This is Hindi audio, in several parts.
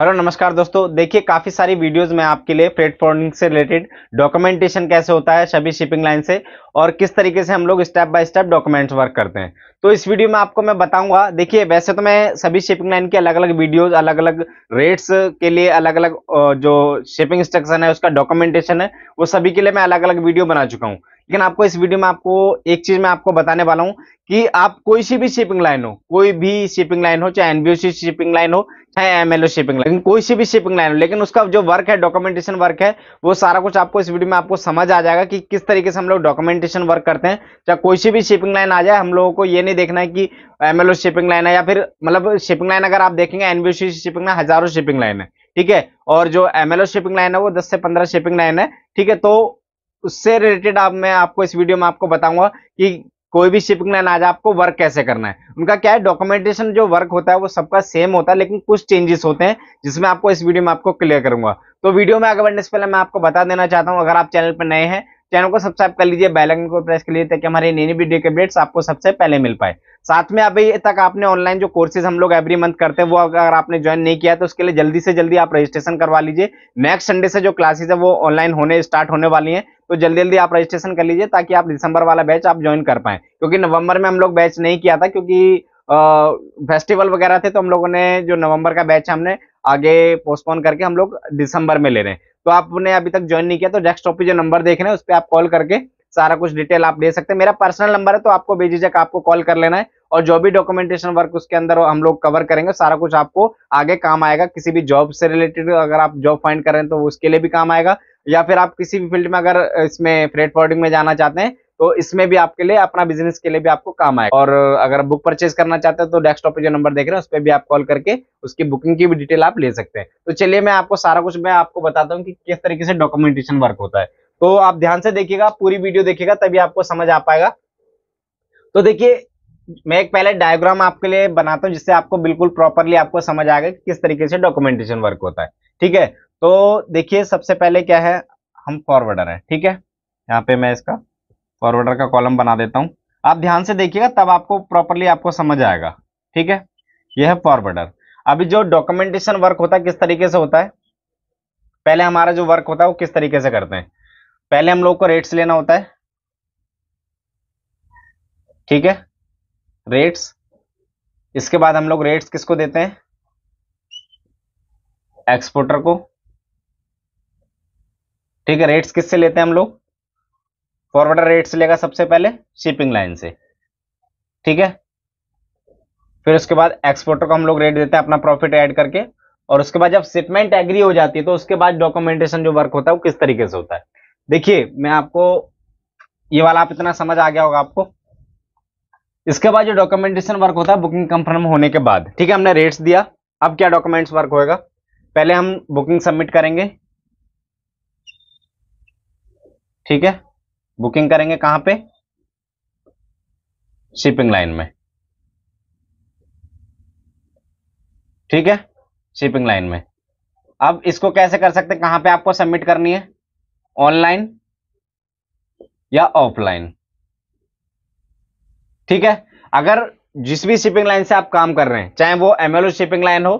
हेलो नमस्कार दोस्तों देखिए काफ़ी सारी वीडियोस मैं आपके लिए फ्रेट फॉरवर्डिंग से रिलेटेड डॉक्यूमेंटेशन कैसे होता है सभी शिपिंग लाइन से और किस तरीके से हम लोग step by step documents work करते हैं तो इस वीडियो में आपको मैं बताऊंगा देखिए वैसे तो मैं सभी शिपिंग लाइन के अलग अलग वीडियोज अलग अलग रेट्स के लिए अलग अलग जो शिपिंग स्ट्रक्शन है उसका डॉक्यूमेंटेशन है वो सभी के लिए मैं अलग अलग वीडियो बना चुका हूँ लेकिन आपको इस वीडियो में आपको एक चीज मैं आपको बताने वाला हूँ कि आप कोई सी भी शिपिंग लाइन हो कोई भी शिपिंग लाइन हो चाहे एनबीओसी शिपिंग लाइन हो चाहे एमएलओ शिपिंग लाइन कोई सी भी शिपिंग लाइन हो लेकिन उसका जो वर्क है डॉक्यूमेंटेशन वर्क है वो सारा कुछ आपको इस वीडियो में आपको समझ आ जाएगा कि किस तरीके से हम लोग डॉक्यूमेंटेशन वर्क करते हैं चाहे कोई सी भी शिपिंग लाइन आ जाए हम लोगों को ये नहीं देखना है कि एमएलओ शिपिंग लाइन है या फिर मतलब शिपिंग लाइन अगर आप देखेंगे एनबीओसी शिपिंग लाइन हजारों शिपिंग लाइन है ठीक है और जो एमएलओ शिपिंग लाइन है वो दस से पंद्रह शिपिंग लाइन है ठीक है तो उससे रिलेटेड आप मैं आपको इस वीडियो में आपको बताऊंगा कि कोई भी शिपिंग लाइन आज आपको वर्क कैसे करना है उनका क्या है डॉक्यूमेंटेशन जो वर्क होता है वो सबका सेम होता है लेकिन कुछ चेंजेस होते हैं जिसमें आपको इस वीडियो में आपको क्लियर करूंगा तो वीडियो में आगे बढ़ने से पहले मैं आपको बता देना चाहता हूं अगर आप चैनल पर नए हैं चैनल को सब्सक्राइब कर लीजिए बेल आइकन को प्रेस कर लीजिए ताकि हमारे नई नई वीडियो के अपडेट्स आपको सबसे पहले मिल पाए साथ में अभी तक आपने ऑनलाइन जो कोर्सेज हम लोग एवरी मंथ करते हैं वो अगर आपने ज्वाइन नहीं किया तो उसके लिए जल्दी से जल्दी आप रजिस्ट्रेशन करवा लीजिए नेक्स्ट संडे से जो क्लासेज है वो ऑनलाइन होने स्टार्ट होने वाली है तो जल्दी जल्दी आप रजिस्ट्रेशन कर लीजिए ताकि आप दिसंबर वाला बैच आप ज्वाइन कर पाए क्योंकि नवंबर में हम लोग बैच नहीं किया था क्योंकि फेस्टिवल वगैरह थे तो हम लोगों ने जो नवंबर का बैच हमने आगे पोस्टपोन करके हम लोग दिसंबर में ले रहे हैं तो आपने अभी तक ज्वाइन नहीं किया तो डेस्कटॉप पे जो नंबर देख रहे हैं उस पर आप कॉल करके सारा कुछ डिटेल आप दे सकते हैं मेरा पर्सनल नंबर है तो आपको बेझिझक आपको कॉल कर लेना है और जो भी डॉक्यूमेंटेशन वर्क उसके अंदर हम लोग कवर करेंगे सारा कुछ आपको आगे काम आएगा किसी भी जॉब से रिलेटेड अगर आप जॉब फाइंड कर रहे हैं तो उसके लिए भी काम आएगा या फिर आप किसी भी फील्ड में अगर इसमें फ्रेड फॉर्डिंग में जाना चाहते हैं तो इसमें भी आपके लिए अपना बिजनेस के लिए भी आपको काम आएगा और अगर बुक परचेज करना चाहते हैं तो डेस्कटॉप पे जो नंबर देख रहे हैं उस पर भी आप कॉल करके उसकी बुकिंग की भी डिटेल आप ले सकते हैं तो चलिए मैं आपको सारा कुछ मैं आपको बताता हूँ कि किस तरीके से डॉक्यूमेंटेशन वर्क होता है तो आप ध्यान से देखिएगा पूरी वीडियो देखिएगा तभी आपको समझ आ पाएगा तो देखिए मैं एक पहले डायग्राम आपके लिए बनाता हूँ जिससे आपको बिल्कुल प्रॉपरली आपको समझ आएगा कि किस तरीके से डॉक्यूमेंटेशन वर्क होता है ठीक है तो देखिए सबसे पहले क्या है हम फॉरवर्डर है ठीक है यहाँ पे मैं इसका फॉरवर्डर का कॉलम बना देता हूँ आप ध्यान से देखिएगा तब आपको प्रॉपरली आपको समझ आएगा ठीक है यह है फॉरवर्डर अभी जो डॉक्यूमेंटेशन वर्क होता है किस तरीके से होता है पहले हमारा जो वर्क होता है वो किस तरीके से करते हैं पहले हम लोग को रेट्स लेना होता है ठीक है रेट्स इसके बाद हम लोग रेट्स किसको देते हैं एक्सपोर्टर को ठीक है रेट्स किससे लेते हैं हम लोग फॉरवर्डर रेट्स लेगा सबसे पहले शिपिंग लाइन से ठीक है फिर उसके बाद एक्सपोर्टर को हम लोग रेट देते हैं अपना प्रॉफिट ऐड करके और उसके बाद जब शिपमेंट एग्री हो जाती है तो उसके बाद डॉक्यूमेंटेशन जो वर्क होता है वो किस तरीके से होता है देखिए मैं आपको ये वाला आप इतना समझ आ गया होगा आपको इसके बाद जो डॉक्यूमेंटेशन वर्क होता है बुकिंग कंफर्म होने के बाद ठीक है हमने रेट्स दिया अब क्या डॉक्यूमेंट्स वर्क होगा पहले हम बुकिंग सबमिट करेंगे ठीक है बुकिंग करेंगे कहां पे शिपिंग लाइन में ठीक है शिपिंग लाइन में अब इसको कैसे कर सकते हैं कहां पे आपको सबमिट करनी है ऑनलाइन या ऑफलाइन ठीक है अगर जिस भी शिपिंग लाइन से आप काम कर रहे हैं चाहे वो एमएलओ शिपिंग लाइन हो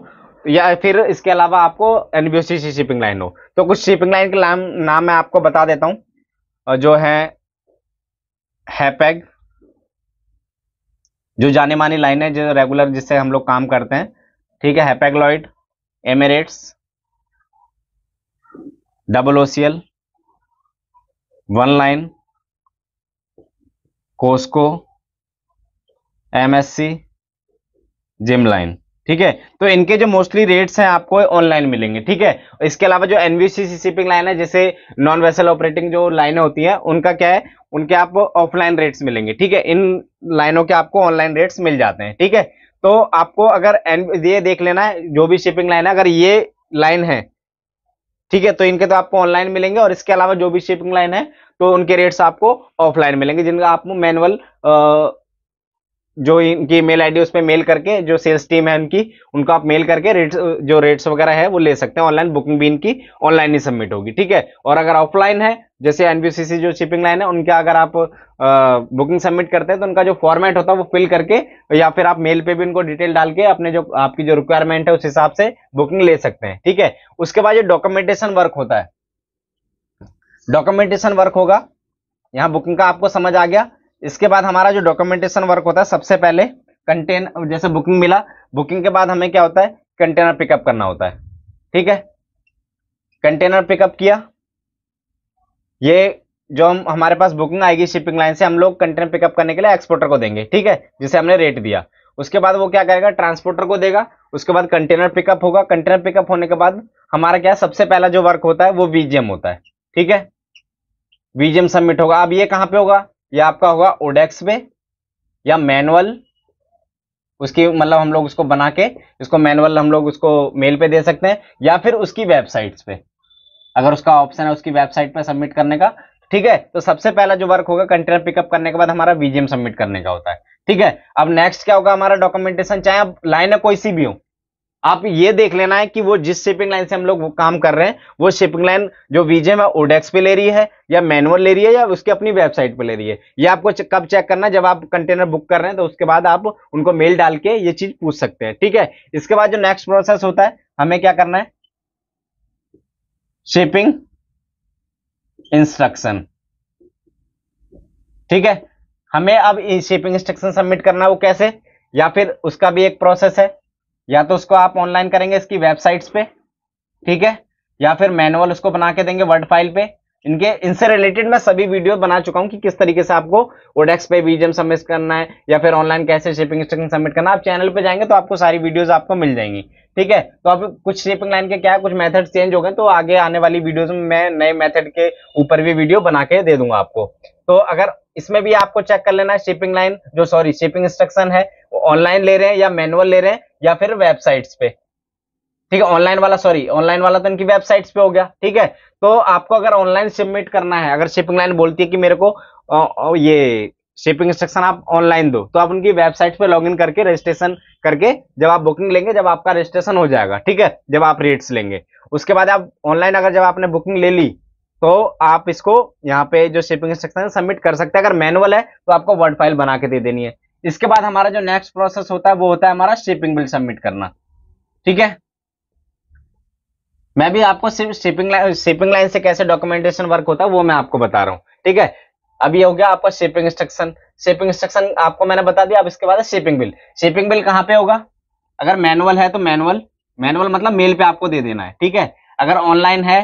या फिर इसके अलावा आपको एनबीओसी शिपिंग लाइन हो तो कुछ शिपिंग लाइन के नाम नाम मैं आपको बता देता हूं जो है हैपैग जो जाने मानी लाइन है जो रेगुलर जिससे हम लोग काम करते हैं ठीक है Hapag Lloyd Emirates double OCL one line कोस्को एमएससी जिम लाइन ठीक है तो इनके जो मोस्टली रेट्स हैं आपको ऑनलाइन मिलेंगे ठीक है इसके अलावा जो एनबीसी शिपिंग लाइन है जैसे नॉन वेसल ऑपरेटिंग जो लाइनें होती हैं उनका क्या है उनके आपको ऑफलाइन रेट्स मिलेंगे ठीक है इन लाइनों के आपको ऑनलाइन रेट्स मिल जाते हैं ठीक है तो आपको अगर ये देख लेना है जो भी शिपिंग लाइन है अगर ये लाइन है ठीक है तो इनके तो आपको ऑनलाइन मिलेंगे और इसके अलावा जो भी शिपिंग लाइन है तो उनके रेट्स आपको ऑफलाइन मिलेंगे जिनका आपको मैनुअल जो इनकी मेल आईडी उस पर मेल करके जो सेल्स टीम है उनकी उनको आप मेल करके रेट्स जो रेट्स वगैरह है वो ले सकते हैं ऑनलाइन बुकिंग भी इनकी ऑनलाइन ही सबमिट होगी ठीक है और अगर ऑफलाइन है जैसे एनबीसीसी जो शिपिंग लाइन है उनका अगर आप आ, बुकिंग सबमिट करते हैं तो उनका जो फॉर्मेट होता है वो फिल करके या फिर आप मेल पे भी उनको डिटेल डाल के अपने जो आपकी जो रिक्वायरमेंट है उस हिसाब से बुकिंग ले सकते हैं ठीक है उसके बाद जो डॉक्यूमेंटेशन वर्क होता है डॉक्यूमेंटेशन वर्क होगा यहाँ बुकिंग का आपको समझ आ गया इसके बाद हमारा जो डॉक्यूमेंटेशन वर्क होता है सबसे पहले कंटेन जैसे बुकिंग मिला बुकिंग के बाद हमें क्या होता है कंटेनर पिकअप करना होता है ठीक है कंटेनर पिकअप किया ये जो हम हमारे पास बुकिंग आएगी शिपिंग लाइन से हम लोग कंटेनर पिकअप करने के लिए एक्सपोर्टर को देंगे ठीक है जिसे हमने रेट दिया उसके बाद वो क्या करेगा ट्रांसपोर्टर को देगा उसके बाद कंटेनर पिकअप होगा कंटेनर पिकअप होने के बाद हमारा क्या सबसे पहला जो वर्क होता है वो बीजीएम होता है ठीक है बीजीएम सबमिट होगा अब ये कहाँ पे होगा या आपका होगा ओडेक्स पे या मैनुअल उसकी मतलब हम लोग उसको बना के इसको मैनुअल हम लोग उसको मेल पे दे सकते हैं या फिर उसकी वेबसाइट्स पे अगर उसका ऑप्शन है उसकी वेबसाइट पे सबमिट करने का ठीक है तो सबसे पहला जो वर्क होगा कंटेनर पिकअप करने के बाद हमारा वीजीएम सबमिट करने का होता है ठीक है अब नेक्स्ट क्या होगा हमारा डॉक्यूमेंटेशन चाहे अब लाइन है कोई सी भी हो आप ये देख लेना है कि वो जिस शिपिंग लाइन से हम लोग काम कर रहे हैं वो शिपिंग लाइन जो वीजे में ओडेक्स पे ले रही है या मैनुअल ले रही है या उसके अपनी वेबसाइट पे ले रही है ये आपको कब चेक करना है जब आप कंटेनर बुक कर रहे हैं तो उसके बाद आप उनको मेल डाल के ये चीज पूछ सकते हैं ठीक है इसके बाद जो नेक्स्ट प्रोसेस होता है हमें क्या करना है शिपिंग इंस्ट्रक्शन ठीक है हमें अब शिपिंग इंस्ट्रक्शन सबमिट करना है वो कैसे या फिर उसका भी एक प्रोसेस है या तो उसको आप ऑनलाइन करेंगे इसकी वेबसाइट्स पे ठीक है या फिर मैनुअल उसको बना के देंगे वर्ड फाइल पे इनके इनसे रिलेटेड मैं सभी वीडियो बना चुका हूं कि किस तरीके से आपको ओडेक्स पे वीजीएम सबमिट करना है या फिर ऑनलाइन कैसे शिपिंग स्ट्रक्चर सबमिट करना आप चैनल पे जाएंगे तो आपको सारी वीडियोस आपको मिल जाएंगी ठीक है तो अब कुछ शिपिंग लाइन के क्या कुछ मेथड चेंज हो गए तो आगे आने वाली वीडियोज में मैं नए मेथड के ऊपर भी वीडियो बना के दे दूंगा आपको तो अगर इसमें भी आपको चेक कर लेना है शिपिंग लाइन जो सॉरी शिपिंग इंस्ट्रक्शन है वो ऑनलाइन ले रहे हैं या मैनुअल ले रहे हैं या फिर वेबसाइट्स पे ठीक है ऑनलाइन वाला सॉरी ऑनलाइन वाला तो इनकी वेबसाइट्स पे हो गया ठीक है तो आपको अगर ऑनलाइन सबमिट करना है अगर शिपिंग लाइन बोलती है कि मेरे को ये शिपिंग इंस्ट्रक्शन आप ऑनलाइन दो तो आप उनकी वेबसाइट पे लॉगिन करके रजिस्ट्रेशन करके जब आप बुकिंग लेंगे जब आपका रजिस्ट्रेशन हो जाएगा ठीक है जब आप रेट्स लेंगे उसके बाद आप ऑनलाइन अगर जब आपने बुकिंग ले ली तो आप इसको यहाँ पे जो शिपिंग इंस्ट्रक्शन सबमिट कर सकते हैं अगर मैनुअल है तो आपको वर्ड फाइल बना के दे देनी है इसके बाद हमारा जो नेक्स्ट प्रोसेस होता है वो होता है हमारा शिपिंग बिल सबमिट करना ठीक है मैं भी आपको सिर्फ शिपिंग लाइन शिपिंग लाइन से कैसे डॉक्यूमेंटेशन वर्क होता है वो मैं आपको बता रहा हूँ ठीक है अभी हो गया आपका शिपिंग इंस्ट्रक्शन शिपिंग इंस्ट्रक्शन आपको मैंने बता दिया अब इसके बाद शिपिंग बिल शिपिंग बिल कहाँ पे होगा अगर मैनुअल है तो मैनुअल मैनुअल मतलब मेल पे आपको दे देना है ठीक है अगर ऑनलाइन है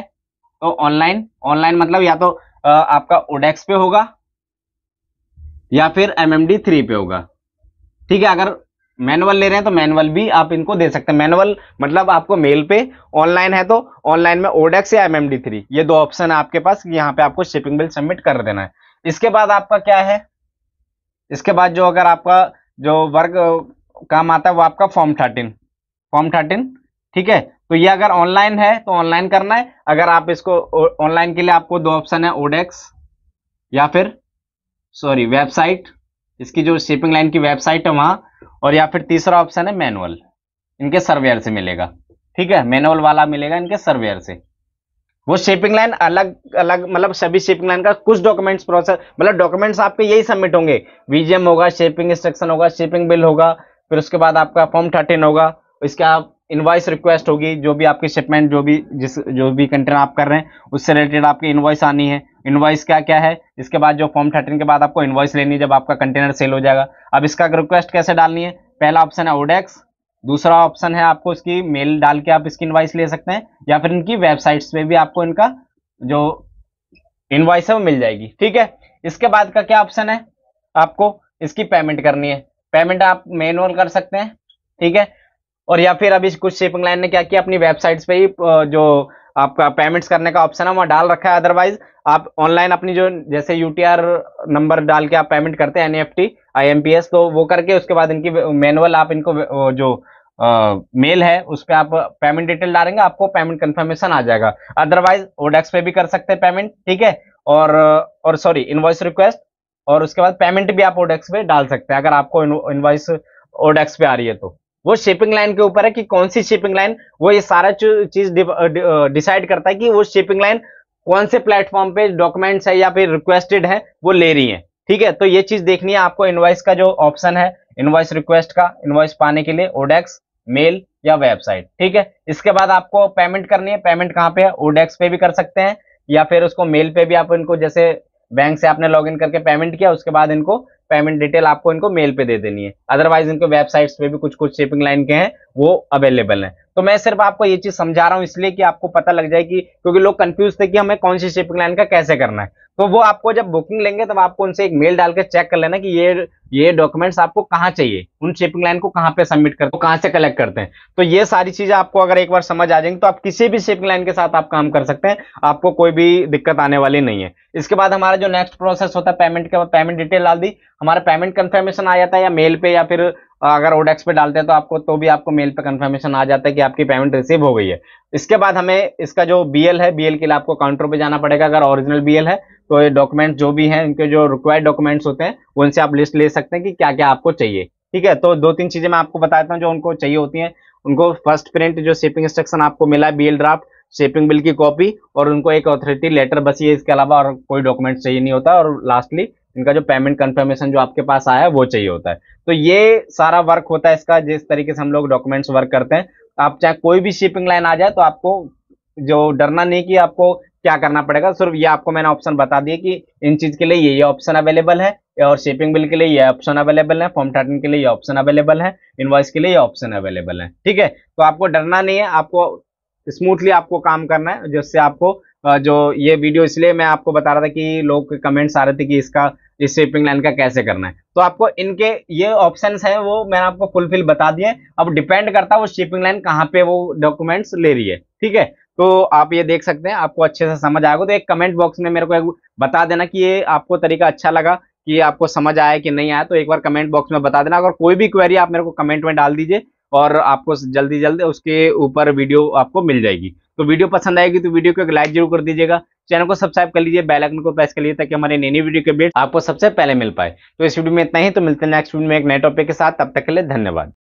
तो ऑनलाइन ऑनलाइन मतलब या तो आपका ओडेक्स पे होगा या फिर एम एम डी थ्री पे होगा ठीक है अगर मैनुअल ले रहे हैं तो मैनुअल भी आप इनको दे सकते हैं मैनुअल मतलब आपको मेल पे ऑनलाइन है तो ऑनलाइन में ओडेक्स या एम एम डी थ्री ये दो ऑप्शन है आपके पास यहाँ पे आपको शिपिंग बिल सबमिट कर देना है इसके बाद आपका क्या है इसके बाद जो अगर आपका जो वर्क काम आता है वो आपका फॉर्म थर्टीन फॉर्म थर्टीन ठीक है तो ये अगर ऑनलाइन है तो ऑनलाइन करना है अगर आप इसको ऑनलाइन के लिए आपको दो ऑप्शन है ओडेक्स या फिर सॉरी वेबसाइट इसकी जो शिपिंग लाइन की वेबसाइट है वहां और या फिर तीसरा ऑप्शन है मैनुअल इनके सर्वेयर से मिलेगा ठीक है मैनुअल वाला मिलेगा इनके सर्वेयर से वो शिपिंग लाइन अलग अलग मतलब सभी शिपिंग लाइन का कुछ डॉक्यूमेंट्स प्रोसेस मतलब डॉक्यूमेंट्स आपके यही सबमिट होंगे वीजीएम होगा शिपिंग इंस्ट्रक्शन होगा शिपिंग बिल होगा फिर उसके बाद आपका फॉर्म थर्टीन होगा इसके आप इन्वाइस रिक्वेस्ट होगी जो भी आपकी शिपमेंट जो भी जिस जो भी कंटेंट आप कर रहे हैं उससे रिलेटेड आपकी इनवाइस आनी है इनवाइस क्या क्या है इसके बाद जो फॉर्म थर्टीन के बाद आपको इनवाइस लेनी है जब आपका कंटेनर सेल हो जाएगा अब इसका रिक्वेस्ट कैसे डालनी है पहला ऑप्शन है ओडेक्स दूसरा ऑप्शन है आपको इसकी मेल डाल के आप इसकी इन्वाइस ले सकते हैं या फिर इनकी वेबसाइट्स पे भी आपको इनका जो इनवाइस है वो मिल जाएगी ठीक है इसके बाद का क्या ऑप्शन है आपको इसकी पेमेंट करनी है पेमेंट आप मैनुअल कर सकते हैं ठीक है और या फिर अभी कुछ शिपिंग लाइन ने क्या किया अपनी वेबसाइट्स पे ही जो आपका पेमेंट्स करने का ऑप्शन है वहाँ डाल रखा है अदरवाइज आप ऑनलाइन अपनी जो जैसे यू नंबर डाल के आप पेमेंट करते हैं एन आई तो वो करके उसके बाद इनकी मैनुअल आप इनको जो मेल है उस पर आप पेमेंट डिटेल डालेंगे आपको पेमेंट कंफर्मेशन आ जाएगा अदरवाइज ओडेक्स पे भी कर सकते हैं पेमेंट ठीक है और और सॉरी इनवॉइस रिक्वेस्ट और उसके बाद पेमेंट भी आप ओडेक्स पे डाल सकते हैं अगर आपको इनवॉइस ओडेक्स पे आ रही है तो वो शिपिंग लाइन के ऊपर है कि कौन सी शिपिंग लाइन वो ये सारा चीज डिसाइड करता है कि वो शिपिंग लाइन कौन से प्लेटफॉर्म पे डॉक्यूमेंट्स है या फिर रिक्वेस्टेड है वो ले रही है ठीक है तो ये चीज देखनी है आपको इन्वाइस का जो ऑप्शन है इन्वाइस रिक्वेस्ट का इन्वाइस पाने के लिए ओडेक्स मेल या वेबसाइट ठीक है इसके बाद आपको पेमेंट करनी है पेमेंट कहाँ पे है ओडेक्स पे भी कर सकते हैं या फिर उसको मेल पे भी आप इनको जैसे बैंक से आपने लॉगिन करके पेमेंट किया उसके बाद इनको पेमेंट डिटेल आपको इनको मेल पे दे देनी है अदरवाइज इनको वेबसाइट्स पे भी कुछ कुछ शिपिंग लाइन के हैं वो अवेलेबल है तो मैं सिर्फ आपको ये चीज समझा रहा हूँ इसलिए कि आपको पता लग जाए कि क्योंकि लोग कंफ्यूज थे कि हमें कौन सी शिपिंग लाइन का कैसे करना है तो वो आपको जब बुकिंग लेंगे तब आपको उनसे एक मेल डाल के चेक कर लेना कि ये ये डॉक्यूमेंट्स आपको कहाँ चाहिए उन शिपिंग लाइन को कहाँ पे सबमिट करते हैं तो कहाँ से कलेक्ट करते हैं तो ये सारी चीजें आपको अगर एक बार समझ आ जाएंगी तो आप किसी भी शिपिंग लाइन के साथ आप काम कर सकते हैं आपको कोई भी दिक्कत आने वाली नहीं है इसके बाद हमारा जो नेक्स्ट प्रोसेस होता है पेमेंट के बाद पेमेंट डिटेल डाल दी हमारा पेमेंट कंफर्मेशन आ जाता है या मेल पे या फिर अगर ओडेक्स पे डालते हैं तो आपको तो भी आपको मेल पे कंफर्मेशन आ जाता है कि आपकी पेमेंट रिसीव हो गई है इसके बाद हमें इसका जो बीएल है बीएल के लिए आपको काउंटर पे जाना पड़ेगा अगर ओरिजिनल बीएल है तो ये डॉक्यूमेंट जो भी हैं इनके जो रिक्वायर्ड डॉक्यूमेंट्स होते हैं उनसे आप लिस्ट ले सकते हैं कि क्या क्या आपको चाहिए ठीक है तो दो तीन चीज़ें मैं आपको बताता हूँ जो उनको चाहिए होती है उनको फर्स्ट प्रिंट जो शिपिंग इंस्ट्रक्शन आपको मिला है बी ड्राफ्ट शेपिंग बिल की कॉपी और उनको एक ऑथोरिटी लेटर बस ये इसके अलावा और कोई डॉक्यूमेंट चाहिए नहीं होता और लास्टली इनका जो पेमेंट कंफर्मेशन जो आपके पास आया है वो चाहिए होता है तो ये सारा वर्क होता है इसका जिस तरीके से हम लोग डॉक्यूमेंट्स वर्क करते हैं आप चाहे कोई भी शिपिंग लाइन आ जाए तो आपको जो डरना नहीं कि आपको क्या करना पड़ेगा सिर्फ ये आपको मैंने ऑप्शन बता दिए कि इन चीज के लिए ये ये ऑप्शन अवेलेबल है और शिपिंग बिल के लिए ये ऑप्शन अवेलेबल है फॉर्म थर्टीन के लिए ये ऑप्शन अवेलेबल है इनवॉइस के लिए ये ऑप्शन अवेलेबल है ठीक है तो आपको डरना नहीं है आपको स्मूथली आपको काम करना है जिससे आपको जो ये वीडियो इसलिए मैं आपको बता रहा था कि लोग कमेंट्स आ रहे थे कि इसका इस स्वीपिंग लाइन का कैसे करना है तो आपको इनके ये ऑप्शन है वो मैंने आपको फुलफिल बता दिए अब डिपेंड करता है वो स्वीपिंग लाइन कहाँ पे वो डॉक्यूमेंट्स ले रही है ठीक है तो आप ये देख सकते हैं आपको अच्छे से समझ आएगा तो एक कमेंट बॉक्स में मेरे को बता देना कि ये आपको तरीका अच्छा लगा कि आपको समझ आया कि नहीं आया तो एक बार कमेंट बॉक्स में बता देना अगर कोई भी क्वेरी आप मेरे को कमेंट में डाल दीजिए और आपको जल्दी जल्दी उसके ऊपर वीडियो आपको मिल जाएगी तो वीडियो पसंद आएगी तो वीडियो को एक लाइक जरूर कर दीजिएगा चैनल को सब्सक्राइब कर लीजिए बेल आइकन को प्रेस कर लीजिए ताकि हमारे नई नई वीडियो के अपडेट आपको सबसे पहले मिल पाए तो इस वीडियो में इतना ही तो मिलते हैं नेक्स्ट वीडियो में एक नए टॉपिक के साथ तब तक के लिए धन्यवाद